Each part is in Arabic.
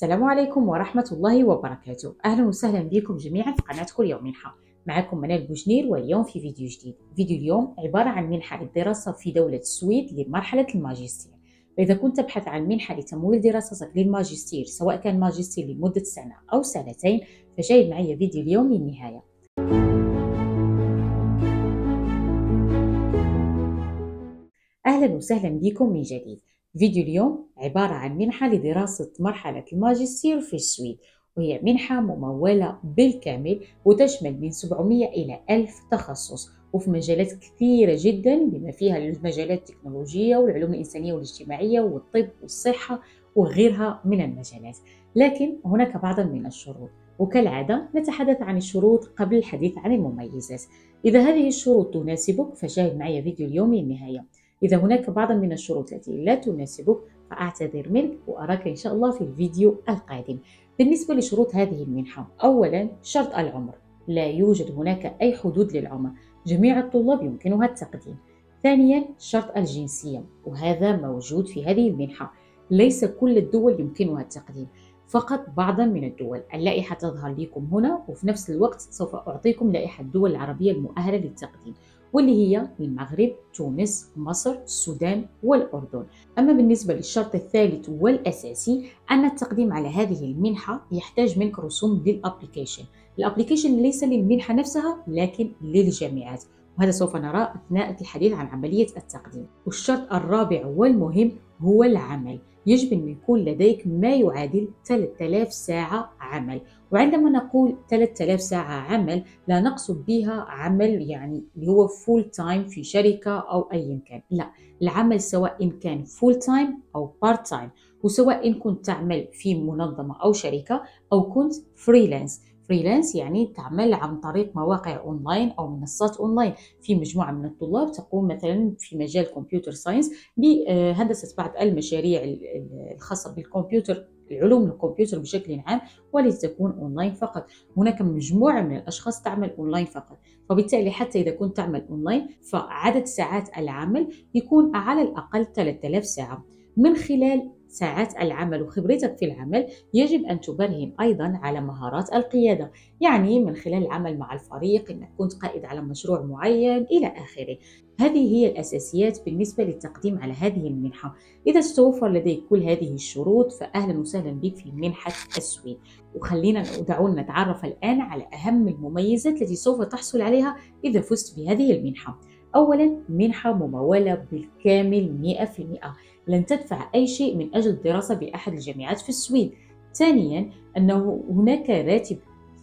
السلام عليكم ورحمة الله وبركاته أهلا وسهلا بكم جميعا في قناة كل يوم منحة معكم منال بوجنير واليوم في فيديو جديد فيديو اليوم عبارة عن منحة للدراسة في دولة السويد لمرحلة الماجستير فإذا كنت تبحث عن منحة لتمويل دراستك للماجستير سواء كان ماجستير لمدة سنة أو سنتين فشاهد معي فيديو اليوم للنهاية أهلا وسهلا بكم من جديد فيديو اليوم عبارة عن منحة لدراسة مرحلة الماجستير في السويد وهي منحة ممولة بالكامل وتشمل من 700 إلى 1000 تخصص وفي مجالات كثيرة جدا بما فيها المجالات التكنولوجية والعلوم الإنسانية والاجتماعية والطب والصحة وغيرها من المجالات لكن هناك بعض من الشروط وكالعادة نتحدث عن الشروط قبل الحديث عن المميزات إذا هذه الشروط تناسبك فشاهد معي فيديو اليوم للنهاية إذا هناك بعض من الشروط التي لا تناسبك فأعتذر منك وأراك إن شاء الله في الفيديو القادم بالنسبة لشروط هذه المنحة أولا شرط العمر لا يوجد هناك أي حدود للعمر جميع الطلاب يمكنها التقديم ثانيا شرط الجنسية وهذا موجود في هذه المنحة ليس كل الدول يمكنها التقديم فقط بعضا من الدول اللائحة تظهر لكم هنا وفي نفس الوقت سوف أعطيكم لائحة الدول العربية المؤهلة للتقديم واللي هي المغرب تونس مصر السودان والأردن أما بالنسبة للشرط الثالث والأساسي أن التقديم على هذه المنحة يحتاج منك رسوم للأبليكيشن الأبليكيشن ليس للمنحة نفسها لكن للجامعات وهذا سوف نراه أثناء الحديث عن عملية التقديم والشرط الرابع والمهم هو العمل يجب أن يكون لديك ما يعادل 3000 ساعة عمل وعندما نقول 3000 ساعة عمل لا نقصد بها عمل يعني اللي هو فول تايم في شركة أو أيا كان لا العمل سواء إن كان فول تايم أو بارت تايم وسواء إن كنت تعمل في منظمة أو شركة أو كنت فريلانس فريلانس يعني تعمل عن طريق مواقع اونلاين او منصات اونلاين في مجموعه من الطلاب تقوم مثلا في مجال كمبيوتر ساينس بهندسه بعض المشاريع الخاصه بالكمبيوتر لعلوم الكمبيوتر بشكل عام ولتكون اونلاين فقط هناك مجموعه من الاشخاص تعمل اونلاين فقط فبالتالي حتى اذا كنت تعمل اونلاين فعدد ساعات العمل يكون على الاقل 3000 ساعه من خلال ساعات العمل وخبرتك في العمل يجب أن تبرهن أيضا على مهارات القيادة يعني من خلال العمل مع الفريق إنك كنت قائد على مشروع معين إلى آخره هذه هي الأساسيات بالنسبة للتقديم على هذه المنحة إذا استوفر لديك كل هذه الشروط فأهلا وسهلا بك في منحة السويد وخلينا دعونا نتعرف الآن على أهم المميزات التي سوف تحصل عليها إذا فزت بهذه المنحة أولا منحة ممولة بالكامل 100% لن تدفع أي شيء من أجل الدراسة بأحد الجامعات في السويد ثانيا أنه هناك راتب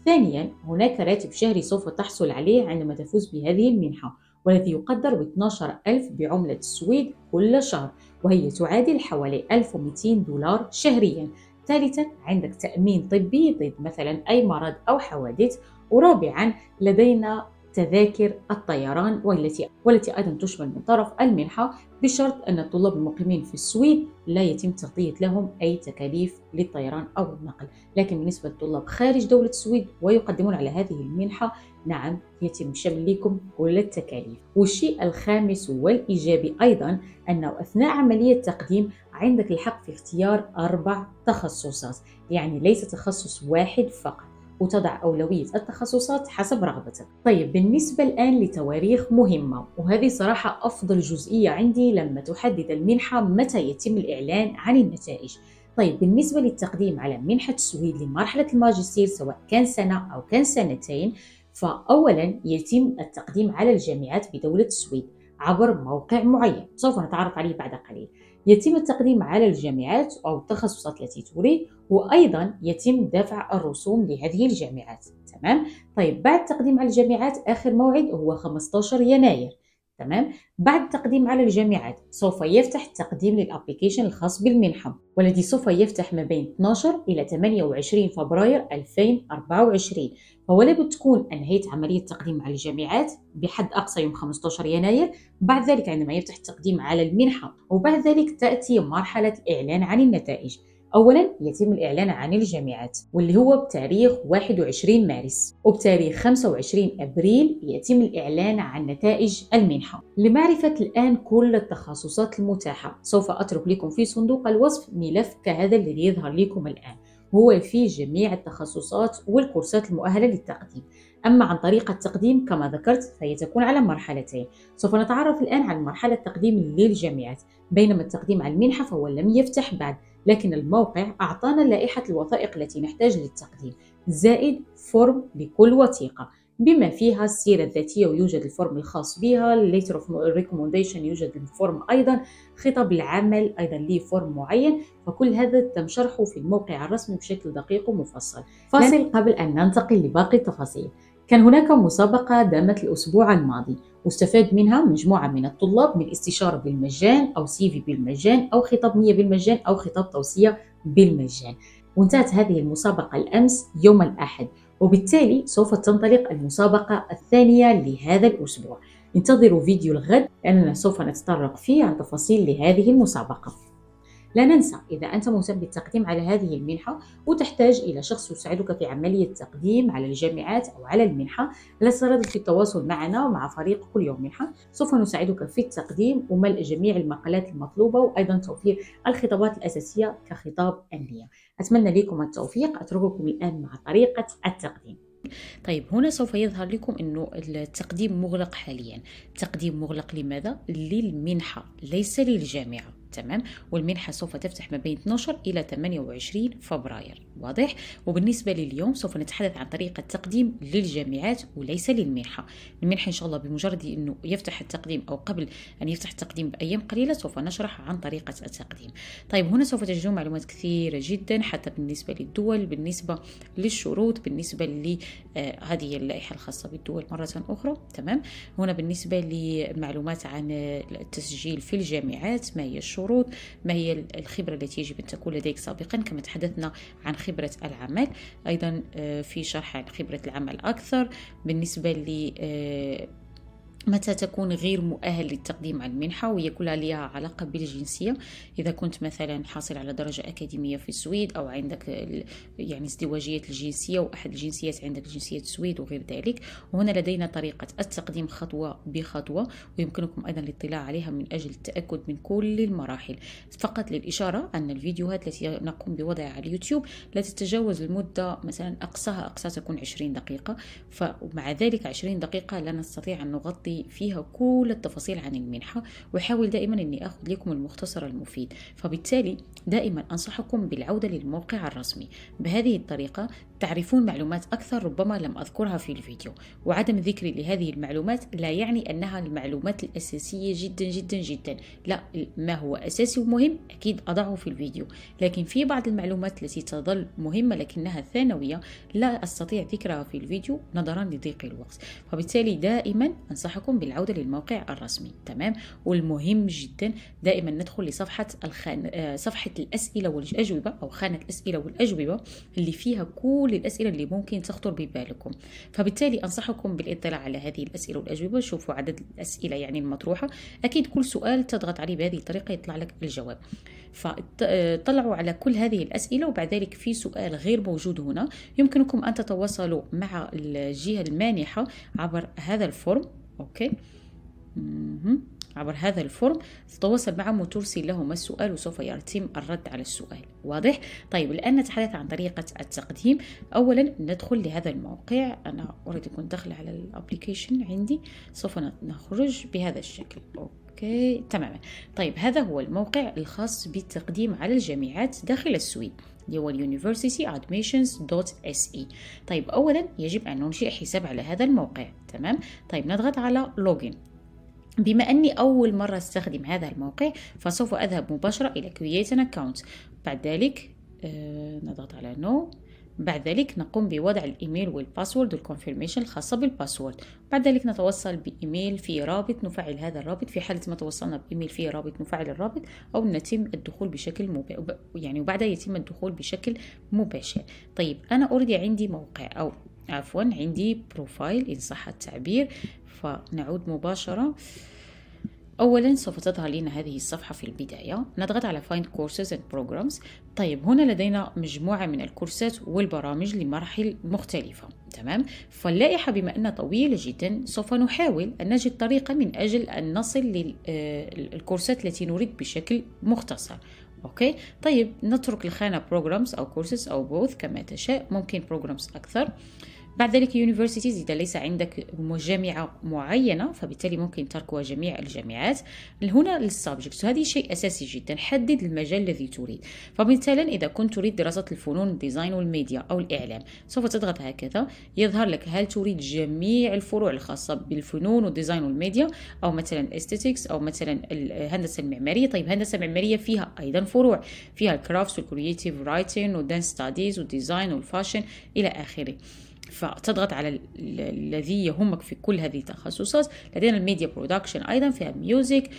ثانيا هناك راتب شهري سوف تحصل عليه عندما تفوز بهذه المنحة والذي يقدر ب 12 ألف بعملة السويد كل شهر وهي تعادل حوالي 1200 دولار شهريا ثالثا عندك تأمين طبي ضد مثلا أي مرض أو حوادث ورابعا لدينا تذاكر الطيران والتي والتي أيضا تشمل من طرف المنحة بشرط أن الطلاب المقيمين في السويد لا يتم تغطية لهم أي تكاليف للطيران أو النقل لكن بالنسبة للطلاب خارج دولة السويد ويقدمون على هذه المنحة نعم يتم شمل لكم كل التكاليف والشيء الخامس والإيجابي أيضا أنه أثناء عملية التقديم عندك الحق في اختيار أربع تخصصات يعني ليس تخصص واحد فقط وتضع أولوية التخصصات حسب رغبتك طيب بالنسبة الآن لتواريخ مهمة وهذه صراحة أفضل جزئية عندي لما تحدد المنحة متى يتم الإعلان عن النتائج طيب بالنسبة للتقديم على منحة السويد لمرحلة الماجستير سواء كان سنة أو كان سنتين فأولا يتم التقديم على الجامعات بدولة السويد عبر موقع معين سوف نتعرف عليه بعد قليل يتم التقديم على الجامعات أو التخصصات التي تريد وأيضا يتم دفع الرسوم لهذه الجامعات تمام طيب بعد التقديم على الجامعات آخر موعد هو 15 يناير تمام بعد التقديم على الجامعات سوف يفتح التقديم للابليكيشن الخاص بالمنحه والذي سوف يفتح ما بين 12 الى 28 فبراير 2024 فهو لابد تكون انهيت عمليه التقديم على الجامعات بحد اقصى يوم 15 يناير بعد ذلك عندما يفتح التقديم على المنحه وبعد ذلك تاتي مرحله الاعلان عن النتائج اولا يتم الاعلان عن الجامعات واللي هو بتاريخ 21 مارس وبتاريخ 25 ابريل يتم الاعلان عن نتائج المنحه لمعرفه الان كل التخصصات المتاحه سوف اترك لكم في صندوق الوصف ملف كهذا الذي يظهر لكم الان هو في جميع التخصصات والكورسات المؤهلة للتقديم أما عن طريقة التقديم كما ذكرت فهي تكون على مرحلتين سوف نتعرف الآن على مرحلة التقديم للجامعات بينما التقديم على المنحة فهو لم يفتح بعد لكن الموقع أعطانا لائحة الوثائق التي نحتاج للتقديم زائد فورم لكل وثيقة بما فيها السيرة الذاتية ويوجد الفورم الخاص بها الليتر اوف ريكومنديشن يوجد الفورم أيضا خطاب العمل أيضا ليه فورم معين فكل هذا تم شرحه في الموقع الرسمي بشكل دقيق ومفصل فاصل قبل أن ننتقل لباقي التفاصيل كان هناك مسابقة دامت الأسبوع الماضي واستفاد منها مجموعة من الطلاب من استشارة بالمجان أو سيفي بالمجان أو خطاب نية بالمجان أو خطاب توصية بالمجان وانتهت هذه المسابقة الأمس يوم الأحد وبالتالي سوف تنطلق المسابقة الثانية لهذا الأسبوع انتظروا فيديو الغد لأننا سوف نتطرق فيه عن تفاصيل لهذه المسابقة لا ننسى إذا أنت مهتم بالتقديم على هذه المنحة وتحتاج إلى شخص يساعدك في عملية التقديم على الجامعات أو على المنحة لا تردد في التواصل معنا ومع فريق كل يوم منحة سوف نساعدك في التقديم وملء جميع المقالات المطلوبة وأيضا توفير الخطابات الأساسية كخطاب أنبياء أتمنى لكم التوفيق أترككم الآن مع طريقة التقديم طيب هنا سوف يظهر لكم انه التقديم مغلق حاليا التقديم مغلق لماذا للمنحه ليس للجامعه تمام والمنحة سوف تفتح ما بين 12 إلى 28 فبراير واضح وبالنسبة لليوم سوف نتحدث عن طريقة تقديم للجامعات وليس للمنحة المنحة إن شاء الله بمجرد أنه يفتح التقديم أو قبل أن يفتح التقديم بأيام قليلة سوف نشرح عن طريقة التقديم طيب هنا سوف تجدون معلومات كثيرة جدا حتى بالنسبة للدول بالنسبة للشروط بالنسبة لهذه آه، هذه اللائحة الخاصة بالدول مرة أخرى تمام هنا بالنسبة لمعلومات عن التسجيل في الجامعات ما هي الشروط الشروط ما هي الخبرة التي يجب أن تكون لديك سابقا كما تحدثنا عن خبرة العمل أيضا آه، في شرح عن خبرة العمل أكثر بالنسبة ل آه، متى تكون غير مؤهل للتقديم على المنحة وهي كلها لها علاقة بالجنسية إذا كنت مثلا حاصل على درجة أكاديمية في السويد أو عندك يعني ازدواجية الجنسية وأحد الجنسيات عندك جنسية السويد وغير ذلك وهنا لدينا طريقة التقديم خطوة بخطوة ويمكنكم أيضا الاطلاع عليها من أجل التأكد من كل المراحل فقط للإشارة أن الفيديوهات التي نقوم بوضعها على اليوتيوب لا تتجاوز المدة مثلا أقصاها أقصى تكون 20 دقيقة فمع ذلك 20 دقيقة لا نستطيع أن نغطي تقري فيها كل التفاصيل عن المنحة وحاول دائما أني أخذ لكم المختصر المفيد فبالتالي دائما أنصحكم بالعودة للموقع الرسمي بهذه الطريقة تعرفون معلومات أكثر ربما لم أذكرها في الفيديو وعدم ذكري لهذه المعلومات لا يعني أنها المعلومات الأساسية جدا جدا جدا لا ما هو أساسي ومهم أكيد أضعه في الفيديو لكن في بعض المعلومات التي تظل مهمة لكنها ثانوية لا أستطيع ذكرها في الفيديو نظرا لضيق الوقت فبالتالي دائما أنصحكم بالعودة للموقع الرسمي تمام والمهم جدا دائما ندخل لصفحة الخان... آه، صفحة الأسئلة والأجوبة أو خانة الأسئلة والأجوبة اللي فيها كل كل الأسئلة اللي ممكن تخطر ببالكم فبالتالي أنصحكم بالاطلاع على هذه الأسئلة والأجوبة شوفوا عدد الأسئلة يعني المطروحة أكيد كل سؤال تضغط عليه بهذه الطريقة يطلع لك الجواب فطلعوا على كل هذه الأسئلة وبعد ذلك في سؤال غير موجود هنا يمكنكم أن تتواصلوا مع الجهة المانحة عبر هذا الفورم أوكي م-م. عبر هذا الفورم تتواصل معهم وترسل لهم السؤال وسوف يتم الرد على السؤال واضح طيب الان نتحدث عن طريقه التقديم اولا ندخل لهذا الموقع انا اريد كنت دخل على الابلكيشن عندي سوف نخرج بهذا الشكل اوكي تماما طيب هذا هو الموقع الخاص بالتقديم على الجامعات داخل السويد اللي هو universityadmissions.se طيب اولا يجب ان ننشئ حساب على هذا الموقع تمام طيب نضغط على login بما أني أول مرة أستخدم هذا الموقع فسوف أذهب مباشرة إلى Create an Account بعد ذلك آه نضغط على No بعد ذلك نقوم بوضع الإيميل والباسورد والكونفيرميشن الخاصة بالباسورد بعد ذلك نتوصل بإيميل فيه رابط نفعل هذا الرابط في حالة ما توصلنا بإيميل فيه رابط نفعل الرابط أو نتم الدخول بشكل مب... يعني وبعدها يتم الدخول بشكل مباشر طيب أنا أوريدي عندي موقع أو عفوا عندي بروفايل إن صح التعبير فنعود مباشرة أولا سوف تظهر لنا هذه الصفحة في البداية نضغط على Find Courses and Programs طيب هنا لدينا مجموعة من الكورسات والبرامج لمراحل مختلفة تمام فاللائحة بما أنها طويلة جدا سوف نحاول أن نجد طريقة من أجل أن نصل للكورسات آه، التي نريد بشكل مختصر اوكي طيب نترك الخانه programs او courses او both كما تشاء ممكن programs اكثر آه بعد ذلك يونيفرسيتيز إذا ليس عندك جامعة معينة فبالتالي ممكن تركوا جميع الجامعات هنا للسابجكت وهذه شيء أساسي جدا حدد المجال الذي تريد فمثلا إذا كنت تريد دراسة الفنون ديزاين والميديا أو الإعلام سوف تضغط هكذا يظهر لك هل تريد جميع الفروع الخاصة بالفنون والديزاين والميديا أو مثلا الاستيتكس أو مثلا الهندسة المعمارية طيب الهندسة المعمارية فيها أيضا فروع فيها الكرافتس والكرييتيف رايتين والدانس ستاديز والديزاين والفاشن إلى آخره فتضغط على الذي يهمك في كل هذه التخصصات لدينا الميديا برودكشن أيضا فيها ميوزك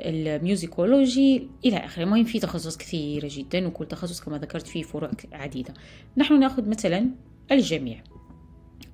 الميوزيكولوجي إلى آخره المهم في تخصص كثيرة جدا وكل تخصص كما ذكرت فيه فروع عديدة نحن نأخذ مثلا الجميع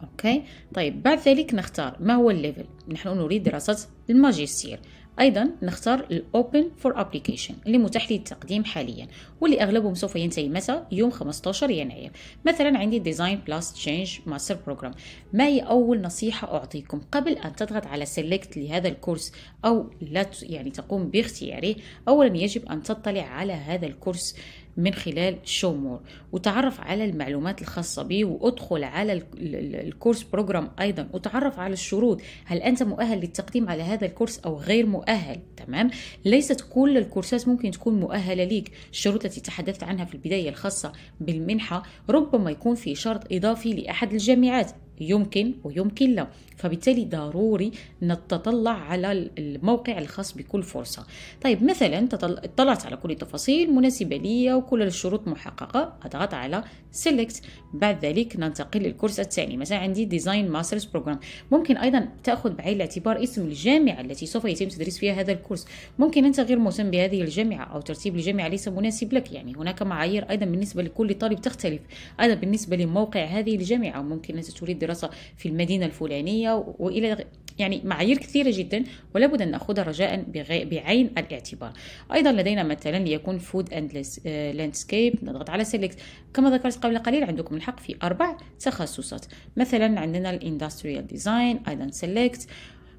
أوكي طيب بعد ذلك نختار ما هو الليفل نحن نريد دراسة الماجستير أيضا نختار الأوبن فور أبليكيشن اللي متاح للتقديم حاليا واللي أغلبهم سوف ينتهي متى يوم 15 يناير مثلا عندي ديزاين بلس تشينج ماستر بروجرام ما هي أول نصيحة أعطيكم قبل أن تضغط على سيلكت لهذا الكورس أو لا يعني تقوم باختياره أولا يجب أن تطلع على هذا الكورس من خلال شو مور وتعرف على المعلومات الخاصة به وادخل على الكورس بروجرام أيضا وتعرف على الشروط هل أنت مؤهل للتقديم على هذا الكورس أو غير مؤهل تمام ليست كل الكورسات ممكن تكون مؤهلة ليك الشروط التي تحدثت عنها في البداية الخاصة بالمنحة ربما يكون في شرط إضافي لأحد الجامعات يمكن ويمكن لا فبالتالي ضروري نتطلع على الموقع الخاص بكل فرصة طيب مثلا اطلعت على كل التفاصيل مناسبة لي وكل الشروط محققة أضغط على select بعد ذلك ننتقل للكورس الثاني مثلا عندي ديزاين ماسترز بروجرام ممكن أيضا تأخذ بعين الاعتبار اسم الجامعة التي سوف يتم تدريس فيها هذا الكورس ممكن أنت غير مهتم بهذه الجامعة أو ترتيب الجامعة ليس مناسب لك يعني هناك معايير أيضا بالنسبة لكل طالب تختلف أيضا بالنسبة لموقع هذه الجامعة ممكن أنت تريد الدراسه في المدينة الفلانية وإلى يعني معايير كثيرة جدا ولا بد أن نأخذها رجاء بعين الاعتبار أيضا لدينا مثلا يكون فود أند لاندسكيب نضغط على سيلكت كما ذكرت قبل قليل عندكم الحق في أربع تخصصات مثلا عندنا الاندستريال ديزاين أيضا سيلكت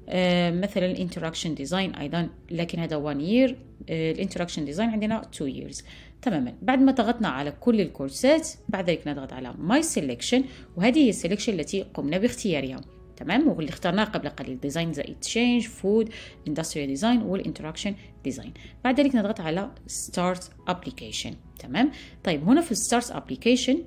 آه، مثلا الانتراكشن ديزاين ايضا لكن هذا وان يير الانتراكشن ديزاين عندنا تو ييرز تماما بعد ما ضغطنا على كل الكورسات بعد ذلك نضغط على ماي سيلكشن وهذه هي السيلكشن التي قمنا باختيارها تمام واللي اخترناه قبل قليل ديزاين زائد تشينج فود اندستريال ديزاين والانتراكشن ديزاين بعد ذلك نضغط على ستارت ابلكيشن تمام طيب هنا في ستارت ابلكيشن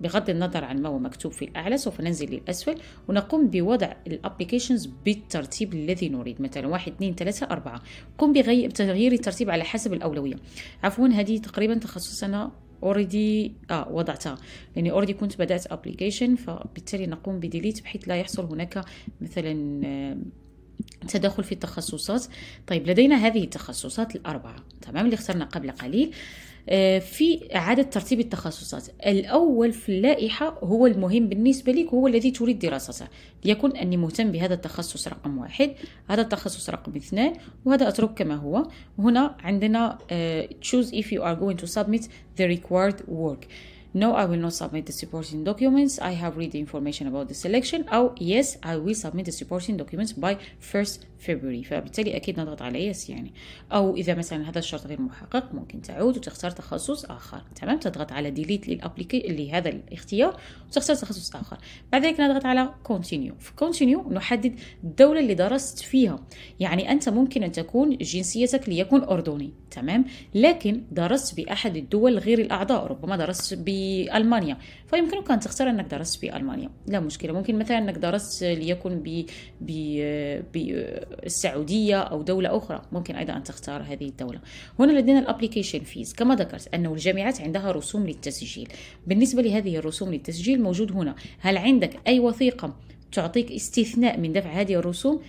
بغض النظر عن ما هو مكتوب في الأعلى سوف ننزل للأسفل ونقوم بوضع الابليكيشنز بالترتيب الذي نريد مثلا واحد اثنين ثلاثة أربعة قم بتغيير الترتيب على حسب الأولوية عفوا هذه تقريبا تخصصنا اوريدي اه وضعتها لاني اوريدي كنت بدات ابلكيشن فبالتالي نقوم بديليت بحيث لا يحصل هناك مثلا آه، تدخل في التخصصات طيب لدينا هذه التخصصات الأربعة تمام اللي اخترنا قبل قليل آه، في إعادة ترتيب التخصصات الأول في اللائحة هو المهم بالنسبة لك هو الذي تريد دراسته ليكن أني مهتم بهذا التخصص رقم واحد هذا التخصص رقم اثنان وهذا أترك كما هو هنا عندنا آه، choose if you are going to submit the required work no I will not submit the supporting documents I have read the information about the selection أو oh, yes I will submit the supporting documents by 1st February فبالتالي أكيد نضغط على yes يعني أو إذا مثلا هذا الشرط غير محقق ممكن تعود وتختار تخصص آخر تمام تضغط على delete للأبليكي لهذا الاختيار وتختار تخصص آخر بعد ذلك نضغط على continue في continue نحدد الدولة اللي درست فيها يعني أنت ممكن أن تكون جنسيتك ليكون أردني تمام لكن درست بأحد الدول غير الأعضاء ربما درست ب المانيا فيمكنك ان تختار انك درست في المانيا لا مشكله ممكن مثلا انك درست ليكن ب بالسعوديه او دوله اخرى ممكن ايضا ان تختار هذه الدوله هنا لدينا الابليكيشن فيز كما ذكرت انه الجامعات عندها رسوم للتسجيل بالنسبه لهذه الرسوم للتسجيل موجود هنا هل عندك اي وثيقه تعطيك استثناء من دفع هذه الرسوم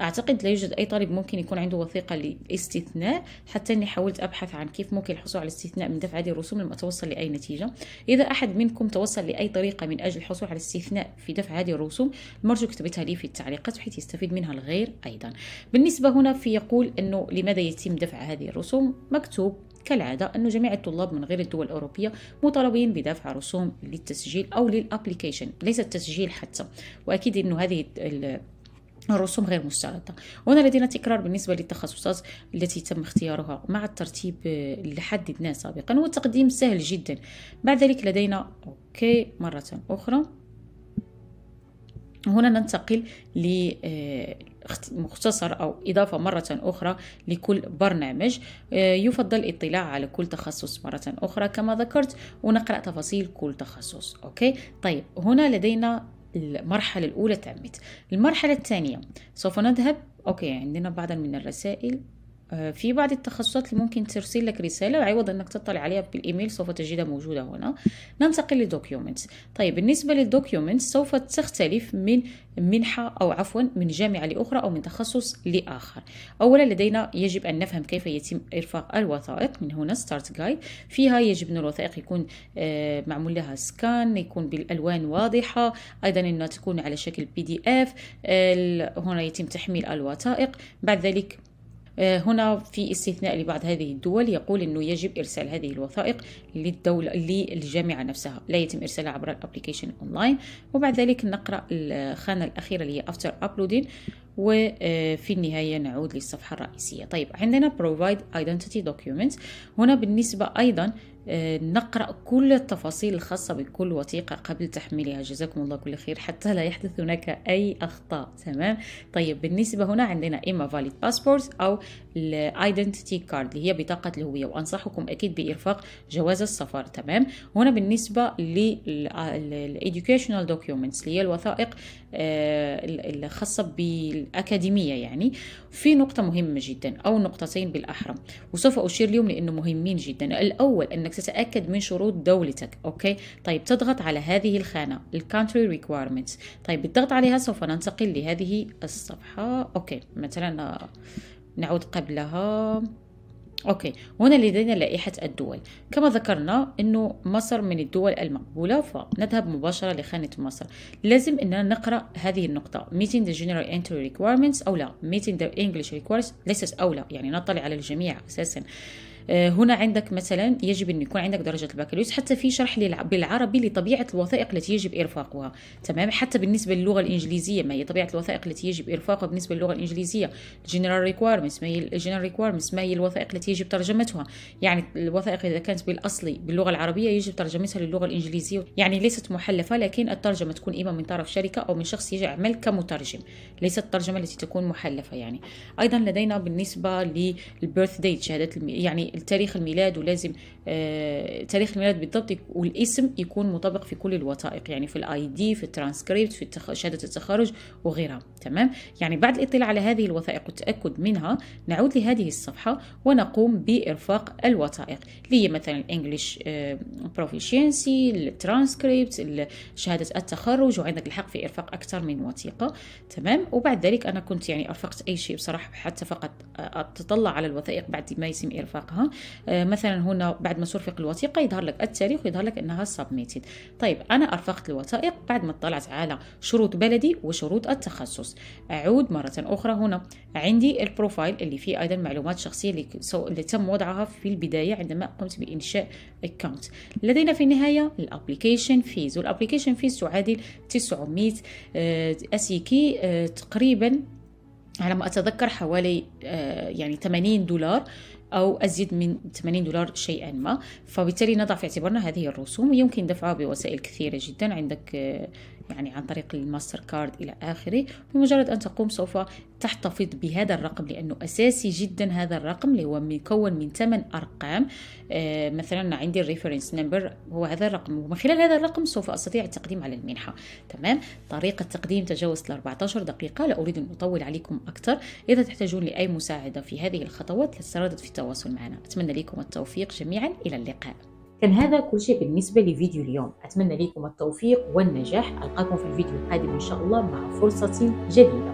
أعتقد لا يوجد أي طالب ممكن يكون عنده وثيقة للاستثناء حتى أني حاولت أبحث عن كيف ممكن الحصول على الاستثناء من دفع هذه الرسوم لم أتوصل لأي نتيجة إذا أحد منكم توصل لأي طريقة من أجل الحصول على الاستثناء في دفع هذه الرسوم مرجو كتبتها لي في التعليقات بحيث يستفيد منها الغير أيضا بالنسبة هنا في يقول أنه لماذا يتم دفع هذه الرسوم مكتوب كالعادة أن جميع الطلاب من غير الدول الأوروبية مطالبين بدفع رسوم للتسجيل أو للأبليكيشن ليس التسجيل حتى وأكيد أنه هذه الرسوم غير مستعرضة وهنا لدينا تكرار بالنسبة للتخصصات التي تم اختيارها مع الترتيب اللي حددناه سابقا والتقديم سهل جدا بعد ذلك لدينا أوكي مرة أخرى هنا ننتقل آه، مختصر أو إضافة مرة أخرى لكل برنامج آه، يفضل الاطلاع على كل تخصص مرة أخرى كما ذكرت ونقرأ تفاصيل كل تخصص أوكي طيب هنا لدينا المرحلة الأولى تمت المرحلة الثانية سوف نذهب أوكي عندنا بعضا من الرسائل آه، في بعض التخصصات اللي ممكن ترسل لك رساله وعوض انك تطلع عليها بالايميل سوف تجدها موجوده هنا ننتقل للدوكيومنتس طيب بالنسبه للدوكيومنتس سوف تختلف من منحه او عفوا من جامعه لاخرى او من تخصص لاخر اولا لدينا يجب ان نفهم كيف يتم إرفاق الوثائق من هنا ستارت جايد فيها يجب ان الوثائق يكون آه، معمول لها سكان يكون بالالوان واضحه ايضا انها تكون على شكل بي دي اف هنا يتم تحميل الوثائق بعد ذلك آه، هنا في استثناء لبعض هذه الدول يقول أنه يجب إرسال هذه الوثائق للدولة للجامعة نفسها لا يتم إرسالها عبر الأبليكيشن أونلاين وبعد ذلك نقرأ الخانة الأخيرة اللي هي After ابلودين وفي النهاية نعود للصفحة الرئيسية طيب عندنا Provide Identity Document هنا بالنسبة أيضا نقرأ كل التفاصيل الخاصة بكل وثيقة قبل تحميلها جزاكم الله كل خير حتى لا يحدث هناك أي أخطاء تمام طيب بالنسبة هنا عندنا إما فاليد باسبورت أو الايدنتيتي كارد اللي هي بطاقة الهوية وأنصحكم أكيد بإرفاق جواز السفر تمام هنا بالنسبة للإديوكيشنال دوكيومنتس اللي هي الوثائق آه، الخاصة بالأكاديمية يعني في نقطة مهمة جدا أو نقطتين بالأحرى وسوف أشير لهم لأنه مهمين جدا الأول أنك تتأكد من شروط دولتك أوكي طيب تضغط على هذه الخانة Country requirements طيب بالضغط عليها سوف ننتقل لهذه الصفحة أوكي مثلا آه، نعود قبلها اوكي هنا لدينا لائحه الدول كما ذكرنا انه مصر من الدول المقبوله فنذهب مباشره لخانه مصر لازم اننا نقرا هذه النقطه meeting the general entry requirements او لا meeting the english requirements ليست او لا يعني نطلع على الجميع اساسا آه آه، هنا عندك مثلا يجب أن يكون عندك درجة البكالوريوس حتى في شرح بالعربي لطبيعة الوثائق التي يجب إرفاقها تمام حتى بالنسبة للغة الإنجليزية ما هي طبيعة الوثائق التي يجب إرفاقها بالنسبة للغة الإنجليزية الجنرال requirements ما هي الجنرال requirements ما هي الوثائق التي يجب ترجمتها يعني الوثائق إذا كانت بالأصلي باللغة العربية يجب ترجمتها للغة الإنجليزية يعني ليست محلفة لكن الترجمة تكون إما من طرف شركة أو من شخص يعمل كمترجم ليست الترجمة التي تكون محلفة يعني أيضا لدينا بالنسبة للبيرث ديت شهادة يعني التاريخ الميلاد ولازم آه، تاريخ الميلاد بالضبط والاسم يكون مطابق في كل الوثائق يعني في الاي دي في الترانسكريبت في شهاده التخرج وغيرها تمام يعني بعد الاطلاع على هذه الوثائق والتاكد منها نعود لهذه الصفحه ونقوم بارفاق الوثائق اللي هي مثلا الانجليش بروفيشنسي آه، الترانسكريبت شهاده التخرج وعندك الحق في ارفاق اكثر من وثيقه تمام وبعد ذلك انا كنت يعني ارفقت اي شيء بصراحه حتى فقط اتطلع على الوثائق بعد ما يتم ارفاقها أه، مثلا هنا بعد ما ترفق الوثيقه يظهر لك التاريخ ويظهر لك انها سبميتد طيب انا ارفقت الوثائق بعد ما اطلعت على شروط بلدي وشروط التخصص اعود مره اخرى هنا عندي البروفايل اللي فيه ايضا معلومات شخصيه اللي, تم وضعها في البدايه عندما قمت بانشاء اكونت لدينا في النهايه الابليكيشن فيز والابليكيشن فيز تعادل 900 أه، اسيكي أه، تقريبا على ما اتذكر حوالي يعني 80 دولار أو أزيد من 80 دولار شيئا ما فبالتالي نضع في اعتبارنا هذه الرسوم يمكن دفعها بوسائل كثيرة جدا عندك آه، يعني عن طريق الماستر كارد إلى آخره بمجرد أن تقوم سوف تحتفظ بهذا الرقم لأنه أساسي جدا هذا الرقم اللي هو مكون من ثمان أرقام آه مثلا عندي الريفرنس نمبر هو هذا الرقم ومن خلال هذا الرقم سوف أستطيع التقديم على المنحة تمام طريقة التقديم تجاوزت ال 14 دقيقة لا أريد أن أطول عليكم أكثر إذا تحتاجون لأي مساعدة في هذه الخطوات لا في التواصل معنا أتمنى لكم التوفيق جميعا إلى اللقاء كان هذا كل شيء بالنسبة لفيديو اليوم أتمنى لكم التوفيق والنجاح ألقاكم في الفيديو القادم إن شاء الله مع فرصة جديدة